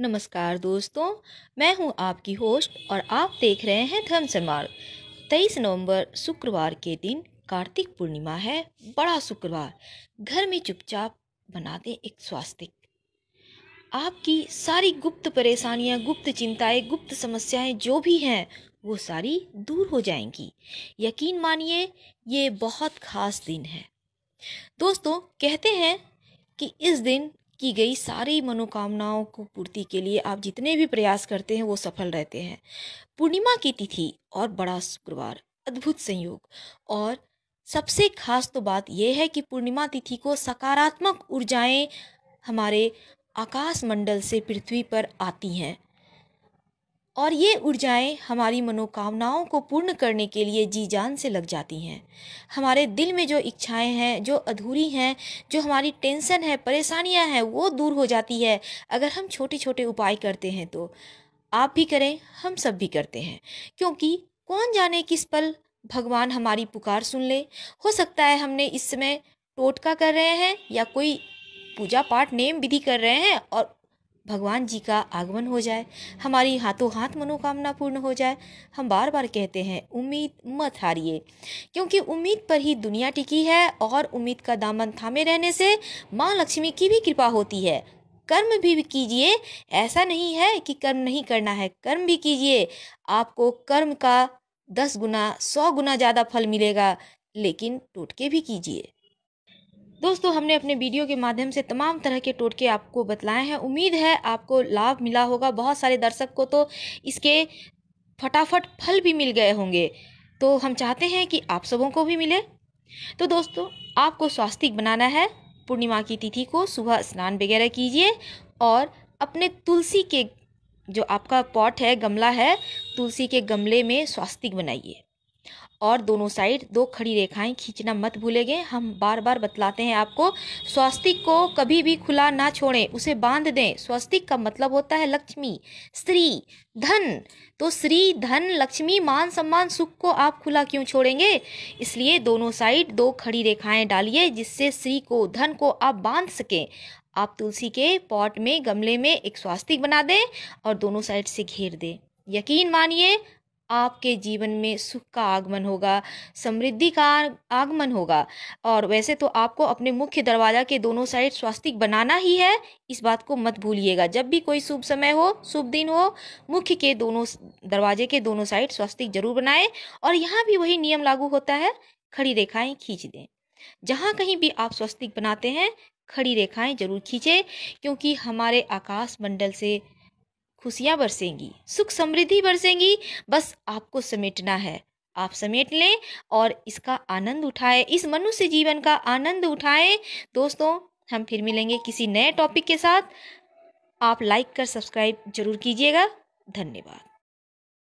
नमस्कार दोस्तों मैं हूं आपकी होस्ट और आप देख रहे हैं धर्म धमसमार तेईस नवंबर शुक्रवार के दिन कार्तिक पूर्णिमा है बड़ा शुक्रवार घर में चुपचाप बना दें एक स्वास्तिक आपकी सारी गुप्त परेशानियां गुप्त चिंताएं गुप्त समस्याएं जो भी हैं वो सारी दूर हो जाएंगी यकीन मानिए ये बहुत खास दिन है दोस्तों कहते हैं कि इस दिन की गई सारी मनोकामनाओं को पूर्ति के लिए आप जितने भी प्रयास करते हैं वो सफल रहते हैं पूर्णिमा की तिथि और बड़ा शुक्रवार अद्भुत संयोग और सबसे खास तो बात यह है कि पूर्णिमा तिथि को सकारात्मक ऊर्जाएं हमारे आकाश मंडल से पृथ्वी पर आती हैं और ये ऊर्जाएं हमारी मनोकामनाओं को पूर्ण करने के लिए जी जान से लग जाती हैं हमारे दिल में जो इच्छाएं हैं जो अधूरी हैं जो हमारी टेंशन है परेशानियां हैं वो दूर हो जाती है अगर हम छोटे छोटे उपाय करते हैं तो आप भी करें हम सब भी करते हैं क्योंकि कौन जाने किस पल भगवान हमारी पुकार सुन ले हो सकता है हमने इस समय टोटका कर रहे हैं या कोई पूजा पाठ नेम विधि कर रहे हैं और भगवान जी का आगमन हो जाए हमारी हाथों हाथ मनोकामना पूर्ण हो जाए हम बार बार कहते हैं उम्मीद मत हारिए क्योंकि उम्मीद पर ही दुनिया टिकी है और उम्मीद का दामन थामे रहने से माँ लक्ष्मी की भी कृपा होती है कर्म भी कीजिए ऐसा नहीं है कि कर्म नहीं करना है कर्म भी कीजिए आपको कर्म का दस गुना सौ गुना ज़्यादा फल मिलेगा लेकिन टूट के भी कीजिए दोस्तों हमने अपने वीडियो के माध्यम से तमाम तरह के टोटके आपको बतलाए हैं उम्मीद है आपको लाभ मिला होगा बहुत सारे दर्शक को तो इसके फटाफट फल भी मिल गए होंगे तो हम चाहते हैं कि आप सबों को भी मिले तो दोस्तों आपको स्वास्तिक बनाना है पूर्णिमा की तिथि को सुबह स्नान वगैरह कीजिए और अपने तुलसी के जो आपका पॉट है गमला है तुलसी के गमले में स्वास्तिक बनाइए और दोनों साइड दो खड़ी रेखाएं खींचना मत भूलेंगे हम बार बार बतलाते हैं आपको स्वास्तिक को कभी भी खुला ना छोड़ें उसे बांध दें स्वास्तिक का मतलब होता है लक्ष्मी स्त्री धन तो श्री धन लक्ष्मी मान सम्मान सुख को आप खुला क्यों छोड़ेंगे इसलिए दोनों साइड दो खड़ी रेखाएं डालिए जिससे श्री को धन को आप बांध सकें आप तुलसी के पॉट में गमले में एक स्वास्तिक बना दें और दोनों साइड से घेर दें यकीन मानिए आपके जीवन में सुख का आगमन होगा समृद्धि का आगमन होगा और वैसे तो आपको अपने मुख्य दरवाजा के दोनों साइड स्वास्तिक बनाना ही है इस बात को मत भूलिएगा जब भी कोई शुभ समय हो शुभ दिन हो मुख्य के दोनों दरवाजे के दोनों साइड स्वास्तिक जरूर बनाएं और यहाँ भी वही नियम लागू होता है खड़ी रेखाएं खींच दें जहाँ कहीं भी आप स्वस्तिक बनाते हैं खड़ी रेखाएं जरूर खींचें क्योंकि हमारे आकाश मंडल से खुशियाँ बरसेंगी सुख समृद्धि बरसेंगी बस आपको समेटना है आप समेट लें और इसका आनंद उठाएं इस मनुष्य जीवन का आनंद उठाएं दोस्तों हम फिर मिलेंगे किसी नए टॉपिक के साथ आप लाइक कर सब्सक्राइब जरूर कीजिएगा धन्यवाद